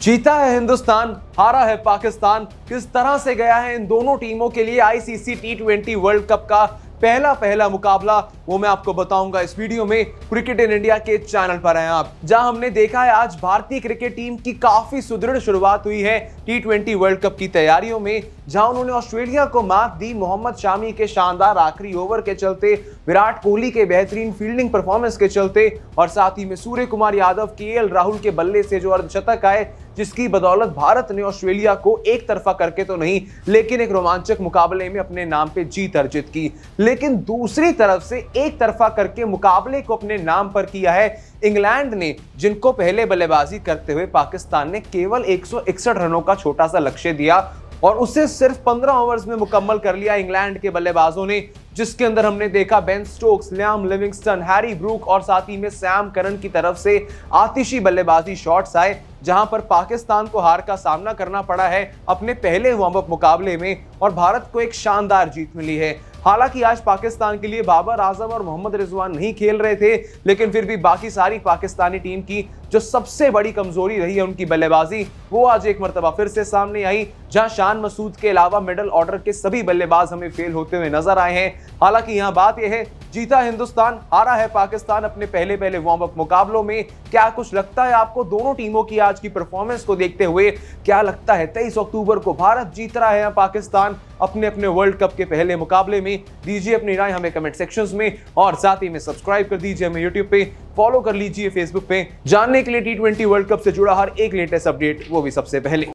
जीता है हिंदुस्तान हारा है पाकिस्तान किस तरह से गया है इन दोनों टीमों के लिए ICC T twenty world cup का पहला पहला मुकाबला वो मैं आपको बताऊंगा इस वीडियो में क्रिकेट इन इंडिया के चैनल पर हैं आप जहां हमने देखा है आज भारतीय क्रिकेट टीम की काफी सुदृढ़ शुरुआत हुई है टी वर्ल्ड कप की तैयारियों में जहां उन्होंने ऑस्ट्रेलिया को मात दी मोहम्मद शामी के शानदार आखिरी ओवर के चलते विराट कोहली के बेहतरीन फील्डिंग परफॉर्मेंस के चलते और साथ ही में सूर्य कुमार यादव के एल राहुल के बल्ले से जो अर्धशतक आए जिसकी बदौलत भारत ने ऑस्ट्रेलिया को एक तरफा करके तो नहीं लेकिन एक रोमांचक मुकाबले में अपने नाम पे जीत अर्जित की लेकिन दूसरी तरफ से एक तरफा करके मुकाबले को अपने नाम पर किया है इंग्लैंड ने जिनको पहले बल्लेबाजी करते हुए पाकिस्तान ने केवल एक रनों का छोटा सा लक्ष्य दिया और उसे सिर्फ 15 ओवर्स में मुकम्मल कर लिया इंग्लैंड के बल्लेबाजों ने जिसके अंदर हमने देखा Ben Stokes Liam Livingstone Harry Brook और साथ ही में सैम करन की तरफ से आतिशी बल्लेबाजी शॉट्स आए जहां पर पाकिस्तान को हार का सामना करना पड़ा है अपने पहले वार्म अप मुकाबले में और भारत को एक शानदार जीत मिली है हालांकि आज पाकिस्तान के लिए बाबर आजम और मोहम्मद रिजवान नहीं खेल रहे थे लेकिन फिर भी बाकी सारी पाकिस्तानी टीम की जो सबसे बड़ी कमजोरी रही है उनकी बल्लेबाजी वो आज एक मरतबा फिर से सामने आई जहां शान मसूद के अलावा मिडल ऑर्डर के सभी बल्लेबाज हमें फेल होते हुए नजर आए हैं हालांकि यहां बात यह है जीता हिंदुस्तान हारा है पाकिस्तान अपने पहले पहले वार्म अप मुकाबलों में क्या कुछ लगता है आपको दोनों टीमों की आज की परफॉर्मेंस को देखते हुए क्या लगता है तेईस अक्टूबर को भारत जीत रहा है या पाकिस्तान अपने अपने वर्ल्ड कप के पहले मुकाबले में दीजिए अपनी राय हमें कमेंट सेक्शन में और साथ ही में सब्सक्राइब कर दीजिए हमें यूट्यूब पे फॉलो कर लीजिए फेसबुक पे जानने के लिए टी वर्ल्ड कप से जुड़ा हर एक लेटेस्ट अपडेट वो भी सबसे पहले